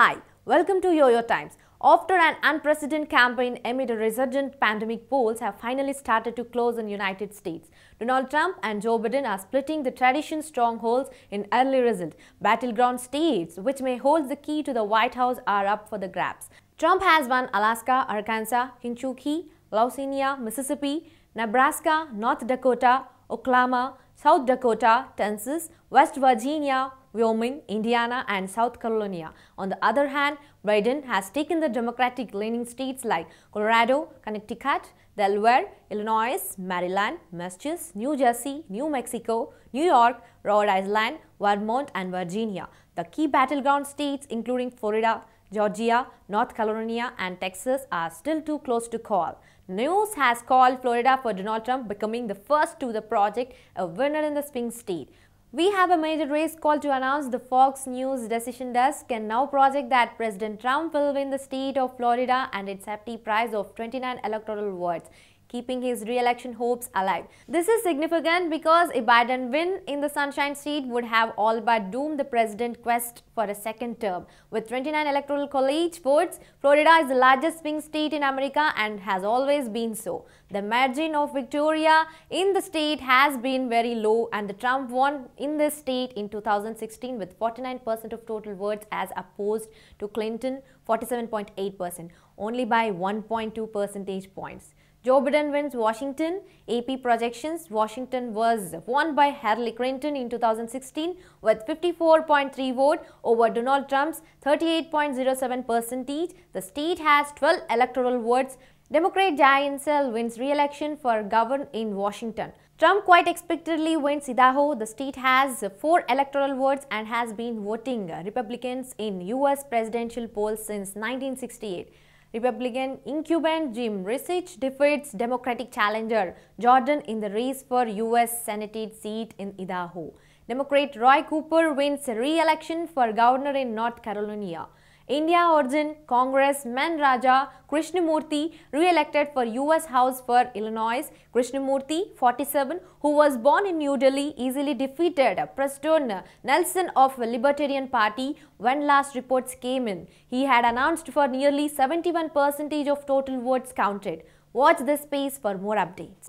Hi, welcome to YoYo Times. After an unprecedented campaign amid a resurgent pandemic, polls have finally started to close in United States. Donald Trump and Joe Biden are splitting the tradition strongholds in early result. Battleground states, which may hold the key to the White House, are up for the grabs. Trump has won Alaska, Arkansas, Kentucky, Louisiana, Mississippi, Nebraska, North Dakota, Oklahoma, South Dakota, Texas, West Virginia, Wyoming, Indiana, and South Carolina. On the other hand, Biden has taken the Democratic leaning states like Colorado, Connecticut, Delaware, Illinois, Maryland, Massachusetts, New Jersey, New Mexico, New York, Rhode Island, Vermont, and Virginia. The key battleground states including Florida, Georgia, North Carolina and Texas are still too close to call. News has called Florida for Donald Trump becoming the first to the project a winner in the swing state. We have a major race call to announce the Fox News Decision Desk can now project that President Trump will win the state of Florida and its hefty prize of 29 electoral votes keeping his re-election hopes alive. This is significant because a Biden win in the Sunshine State would have all but doomed the president's quest for a second term. With 29 electoral college votes, Florida is the largest swing state in America and has always been so. The margin of Victoria in the state has been very low and the Trump won in this state in 2016 with 49% of total votes as opposed to Clinton 47.8% only by 1.2 percentage points. Joe Biden wins Washington. AP projections Washington was won by Hillary Clinton in 2016 with 54.3 vote over Donald Trump's 38.07 percentage. The state has 12 electoral votes. Democrat Diane Cell wins re-election for governor in Washington. Trump quite expectedly wins Idaho. The state has four electoral votes and has been voting Republicans in U.S. presidential polls since 1968. Republican incumbent Jim Risch defeats Democratic challenger Jordan in the race for U.S. Senate seat in Idaho. Democrat Roy Cooper wins re-election for governor in North Carolina. India origin Congress man Raja Krishnamurthy re-elected for US House for Illinois. Krishnamurthy, 47, who was born in New Delhi, easily defeated Preston Nelson of Libertarian Party when last reports came in. He had announced for nearly 71% of total votes counted. Watch this space for more updates.